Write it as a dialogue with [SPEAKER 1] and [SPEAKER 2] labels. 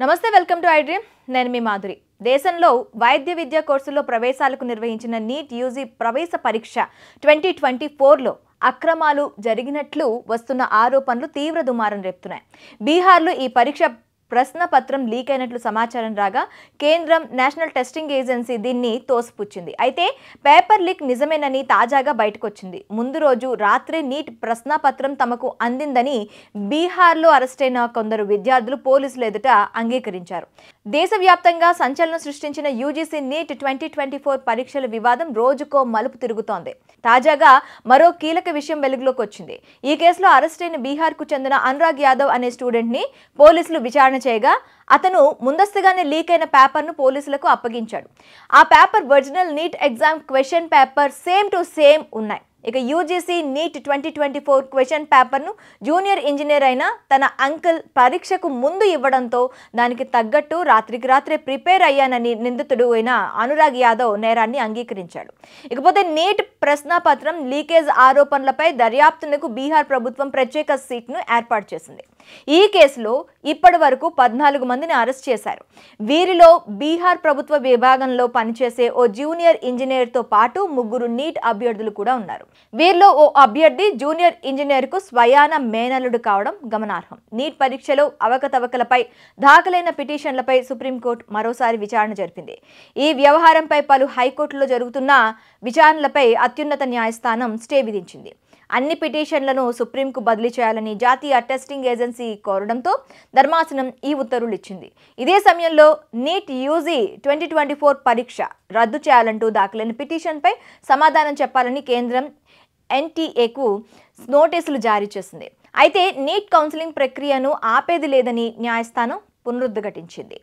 [SPEAKER 1] నమస్తే welcome to iDream నేను మీ మాధురి దేశంలో వైద్య విద్యా కోర్సుల్లో ప్రవేశాలకు నిర్వహించిన నీట్ యూజీ ప్రవేశ పరీక్ష ట్వంటీ ట్వంటీ ఫోర్లో అక్రమాలు జరిగినట్లు వస్తున్న ఆరోపణలు తీవ్ర దుమారం రేపుతున్నాయి బీహార్లో ఈ పరీక్ష ప్రశ్న పత్రం లీక్ అయినట్లు సమాచారం రాగా కేంద్రం నేషనల్ టెస్టింగ్ ఏజెన్సీ దీన్ని తోసిపుచ్చింది అయితే పేపర్ లీక్ నిజమేనని తాజాగా బయటకొచ్చింది ముందు రోజు రాత్రి నీట్ ప్రశ్నపత్రం తమకు అందిందని బీహార్లో అరెస్టైన కొందరు విద్యార్థులు పోలీసులు ఎదుట అంగీకరించారు దేశవ్యాప్తంగా సంచలనం సృష్టించిన UGC NEET twenty twenty four పరీక్షల వివాదం రోజుకో మలుపు తిరుగుతోంది తాజాగా మరో కీలక విషయం వెలుగులోకి వచ్చింది ఈ కేసులో అరెస్ట్ అయిన బీహార్కు చెందిన అనురాగ్ యాదవ్ అనే స్టూడెంట్ని పోలీసులు విచారణ చేయగా అతను ముందస్తుగానే లీక్ అయిన పేపర్ను పోలీసులకు అప్పగించాడు ఆ paper original NEET exam question paper same to same ఉన్నాయి ఇక UGC NEET twenty twenty four question పేపర్ను జూనియర్ ఇంజనీర్ అయిన తన అంకుల్ పరీక్షకు ముందు ఇవ్వడంతో దానికి తగ్గట్టు రాత్రికి రాత్రే ప్రిపేర్ అయ్యానని నిందితుడు అయిన అనురాగ్ యాదవ్ నేరాన్ని అంగీకరించాడు ఇకపోతే నీట్ ప్రశ్నాపత్రం లీకేజ్ ఆరోపణలపై దర్యాప్తునకు బీహార్ ప్రభుత్వం ప్రత్యేక సీట్ను ఏర్పాటు చేసింది ఈ కేసులో ఇప్పటి వరకు పద్నాలుగు మందిని అరెస్ట్ చేశారు వీరిలో బీహార్ ప్రభుత్వ విభాగంలో పనిచేసే ఓ జూనియర్ ఇంజనీర్తో పాటు ముగ్గురు నీట్ అభ్యర్థులు కూడా ఉన్నారు వీరిలో ఓ అభ్యర్థి జూనియర్ ఇంజనీర్ కు స్వయాన మేనల్లుడు కావడం గమనార్హం నీట్ పరీక్షలో అవకతవకలపై దాఖలైన పిటిషన్లపై సుప్రీంకోర్టు మరోసారి విచారణ జరిపింది ఈ వ్యవహారంపై పలు హైకోర్టులో జరుగుతున్న విచారణలపై అత్యున్నత న్యాయస్థానం స్టే విధించింది అన్ని పిటిషన్లను సుప్రీంకు బదిలీ చేయాలని జాతీయ టెస్టింగ్ ఏజెన్సీ కోరడంతో ధర్మాసనం ఈ ఉత్తర్వులు ఇచ్చింది ఇదే సమయంలో NEET UG twenty twenty four పరీక్ష రద్దు చేయాలంటూ దాఖలైన పిటిషన్పై సమాధానం చెప్పాలని కేంద్రం ఎన్టీఏకు నోటీసులు జారీ చేసింది అయితే నీట్ కౌన్సిలింగ్ ప్రక్రియను ఆపేది లేదని న్యాయస్థానం పునరుద్ఘటించింది